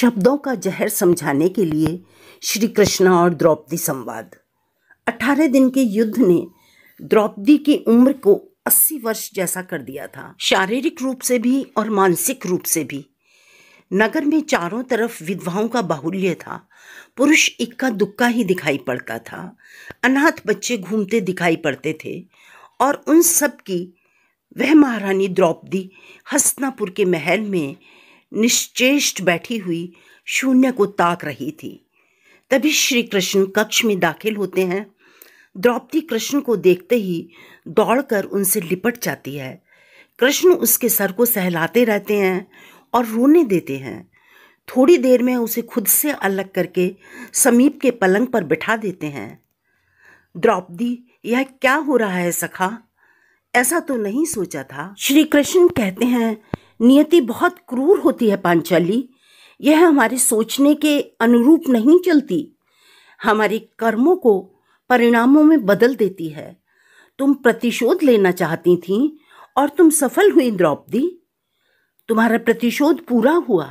शब्दों का जहर समझाने के लिए श्री कृष्णा और द्रौपदी संवाद अठारह दिन के युद्ध ने द्रौपदी की उम्र को अस्सी वर्ष जैसा कर दिया था शारीरिक रूप से भी और मानसिक रूप से भी नगर में चारों तरफ विधवाओं का बाहुल्य था पुरुष इक्का दुक्का ही दिखाई पड़ता था अनाथ बच्चे घूमते दिखाई पड़ते थे और उन सब की वह महारानी द्रौपदी हस्तनापुर के महल में निश्चेष्ट बैठी हुई शून्य को ताक रही थी तभी श्री कृष्ण कक्ष में दाखिल होते हैं द्रौपदी कृष्ण को देखते ही दौड़कर उनसे लिपट जाती है कृष्ण उसके सर को सहलाते रहते हैं और रोने देते हैं थोड़ी देर में उसे खुद से अलग करके समीप के पलंग पर बिठा देते हैं द्रौपदी यह क्या हो रहा है सखा ऐसा तो नहीं सोचा था श्री कृष्ण कहते हैं नियति बहुत क्रूर होती है पांचाली यह हमारे सोचने के अनुरूप नहीं चलती हमारे कर्मों को परिणामों में बदल देती है तुम प्रतिशोध लेना चाहती थी और तुम सफल हुई द्रौपदी तुम्हारा प्रतिशोध पूरा हुआ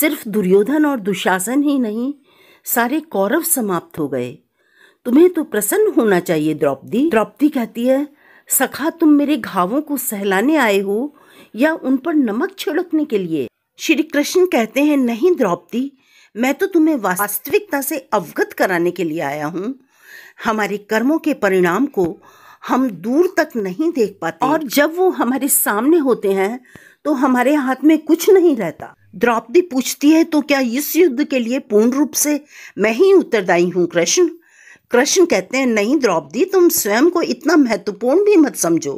सिर्फ दुर्योधन और दुशासन ही नहीं सारे कौरव समाप्त हो गए तुम्हें तो प्रसन्न होना चाहिए द्रौपदी द्रौपदी कहती है सखा तुम मेरे घावों को सहलाने आए हो या उन पर नमक छिड़कने के लिए श्री कृष्ण कहते हैं नहीं द्रौपदी मैं तो तुम्हें वास्तविकता से अवगत कराने के लिए आया हूँ हमारे कर्मों के परिणाम को हम दूर तक नहीं देख पाते और जब वो हमारे सामने होते हैं तो हमारे हाथ में कुछ नहीं रहता द्रौपदी पूछती है तो क्या इस युद्ध के लिए पूर्ण रूप से मैं ही उत्तरदायी हूँ कृष्ण कृष्ण कहते हैं नहीं द्रौपदी तुम स्वयं को इतना महत्वपूर्ण भी मत समझो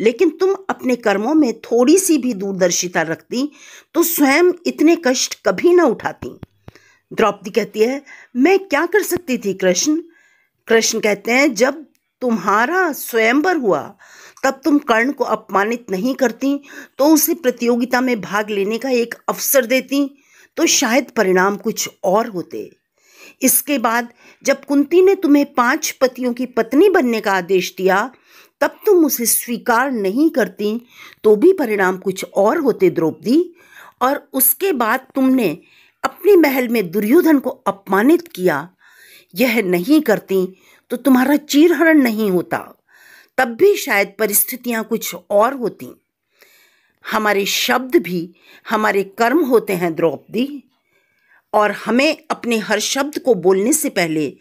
लेकिन तुम अपने कर्मों में थोड़ी सी भी दूरदर्शिता रखती तो स्वयं इतने कष्ट कभी ना उठाती द्रौपदी कहती है मैं क्या कर सकती थी कृष्ण कृष्ण कहते हैं जब तुम्हारा स्वयंवर हुआ तब तुम कर्ण को अपमानित नहीं करती तो उसे प्रतियोगिता में भाग लेने का एक अवसर देती तो शायद परिणाम कुछ और होते इसके बाद जब कुंती ने तुम्हें पांच पतियों की पत्नी बनने का आदेश दिया तब तुम उसे स्वीकार नहीं करती तो भी परिणाम कुछ और होते द्रौपदी और उसके बाद तुमने अपने महल में दुर्योधन को अपमानित किया यह नहीं करती तो तुम्हारा चीरहरण नहीं होता तब भी शायद परिस्थितियां कुछ और होती हमारे शब्द भी हमारे कर्म होते हैं द्रौपदी और हमें अपने हर शब्द को बोलने से पहले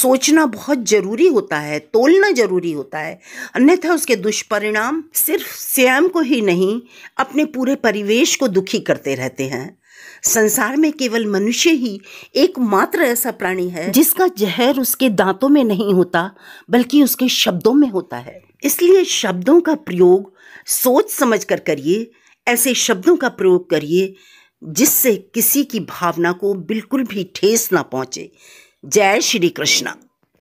सोचना बहुत ज़रूरी होता है तोलना ज़रूरी होता है अन्यथा उसके दुष्परिणाम सिर्फ स्वयं को ही नहीं अपने पूरे परिवेश को दुखी करते रहते हैं संसार में केवल मनुष्य ही एकमात्र ऐसा प्राणी है जिसका जहर उसके दांतों में नहीं होता बल्कि उसके शब्दों में होता है इसलिए शब्दों का प्रयोग सोच समझ कर करिए ऐसे शब्दों का प्रयोग करिए जिससे किसी की भावना को बिल्कुल भी ठेस ना पहुँचे जय श्री कृष्णा